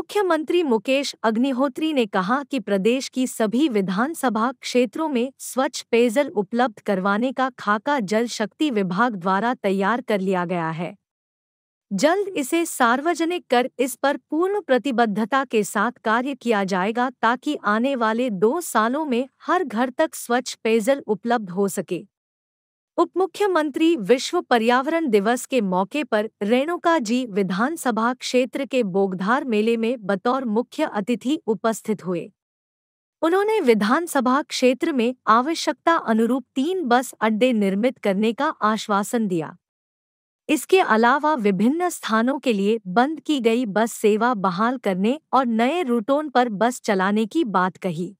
मुख्यमंत्री मुकेश अग्निहोत्री ने कहा कि प्रदेश की सभी विधानसभा क्षेत्रों में स्वच्छ पेयजल उपलब्ध करवाने का खाका जल शक्ति विभाग द्वारा तैयार कर लिया गया है जल्द इसे सार्वजनिक कर इस पर पूर्ण प्रतिबद्धता के साथ कार्य किया जाएगा ताकि आने वाले दो सालों में हर घर तक स्वच्छ पेयजल उपलब्ध हो सके उप मुख्यमंत्री विश्व पर्यावरण दिवस के मौके पर रेणुका जी विधानसभा क्षेत्र के बोगधार मेले में बतौर मुख्य अतिथि उपस्थित हुए उन्होंने विधानसभा क्षेत्र में आवश्यकता अनुरूप तीन बस अड्डे निर्मित करने का आश्वासन दिया इसके अलावा विभिन्न स्थानों के लिए बंद की गई बस सेवा बहाल करने और नए रूटों पर बस चलाने की बात कही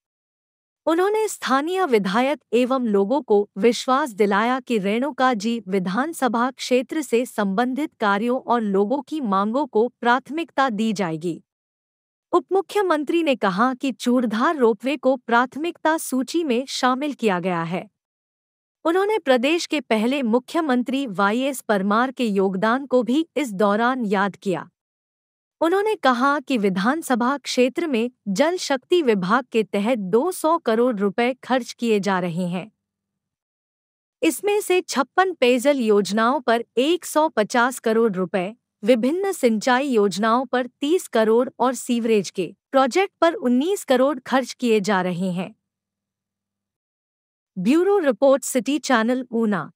उन्होंने स्थानीय विधायक एवं लोगों को विश्वास दिलाया कि रेणुका जी विधानसभा क्षेत्र से संबंधित कार्यों और लोगों की मांगों को प्राथमिकता दी जाएगी उपमुख्यमंत्री ने कहा कि चूड़धार रोपवे को प्राथमिकता सूची में शामिल किया गया है उन्होंने प्रदेश के पहले मुख्यमंत्री वाई एस परमार के योगदान को भी इस दौरान याद किया उन्होंने कहा कि विधानसभा क्षेत्र में जल शक्ति विभाग के तहत 200 करोड़ रुपए खर्च किए जा रहे हैं इसमें से छप्पन पेयजल योजनाओं पर 150 करोड़ रुपए विभिन्न सिंचाई योजनाओं पर 30 करोड़ और सीवरेज के प्रोजेक्ट पर 19 करोड़ खर्च किए जा रहे हैं bureau report city channel Una